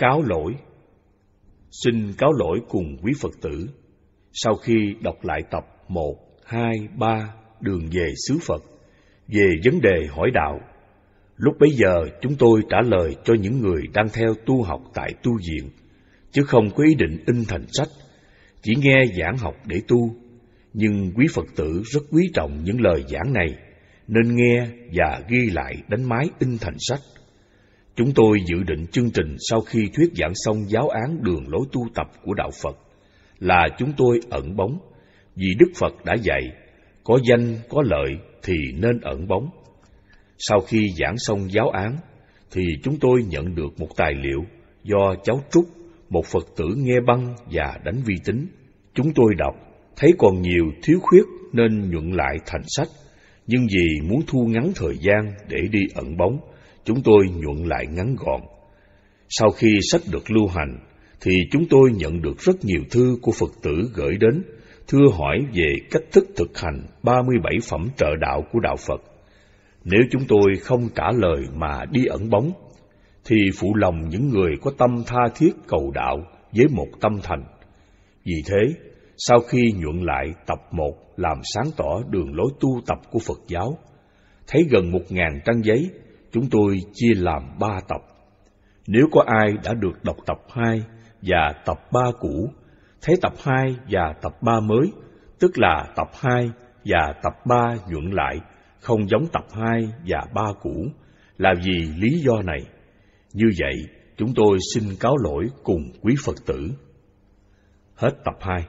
cáo lỗi xin cáo lỗi cùng quý phật tử sau khi đọc lại tập một hai ba đường về xứ phật về vấn đề hỏi đạo lúc bấy giờ chúng tôi trả lời cho những người đang theo tu học tại tu viện chứ không có ý định in thành sách chỉ nghe giảng học để tu nhưng quý phật tử rất quý trọng những lời giảng này nên nghe và ghi lại đánh máy in thành sách Chúng tôi dự định chương trình sau khi thuyết giảng xong giáo án đường lối tu tập của Đạo Phật là chúng tôi ẩn bóng, vì Đức Phật đã dạy, có danh có lợi thì nên ẩn bóng. Sau khi giảng xong giáo án, thì chúng tôi nhận được một tài liệu do cháu Trúc, một Phật tử nghe băng và đánh vi tính. Chúng tôi đọc, thấy còn nhiều thiếu khuyết nên nhuận lại thành sách, nhưng vì muốn thu ngắn thời gian để đi ẩn bóng, chúng tôi nhuận lại ngắn gọn. Sau khi sách được lưu hành, thì chúng tôi nhận được rất nhiều thư của Phật tử gửi đến, thưa hỏi về cách thức thực hành 37 phẩm trợ đạo của Đạo Phật. Nếu chúng tôi không trả lời mà đi ẩn bóng, thì phụ lòng những người có tâm tha thiết cầu đạo với một tâm thành. Vì thế, sau khi nhuận lại tập 1 làm sáng tỏ đường lối tu tập của Phật giáo, thấy gần một ngàn trang giấy chúng tôi chia làm ba tập. Nếu có ai đã được đọc tập 2 và tập 3 cũ, thấy tập 2 và tập 3 mới, tức là tập 2 và tập 3 nhuận lại, không giống tập 2 và 3 cũ, là vì lý do này. Như vậy, chúng tôi xin cáo lỗi cùng quý Phật tử. Hết tập 2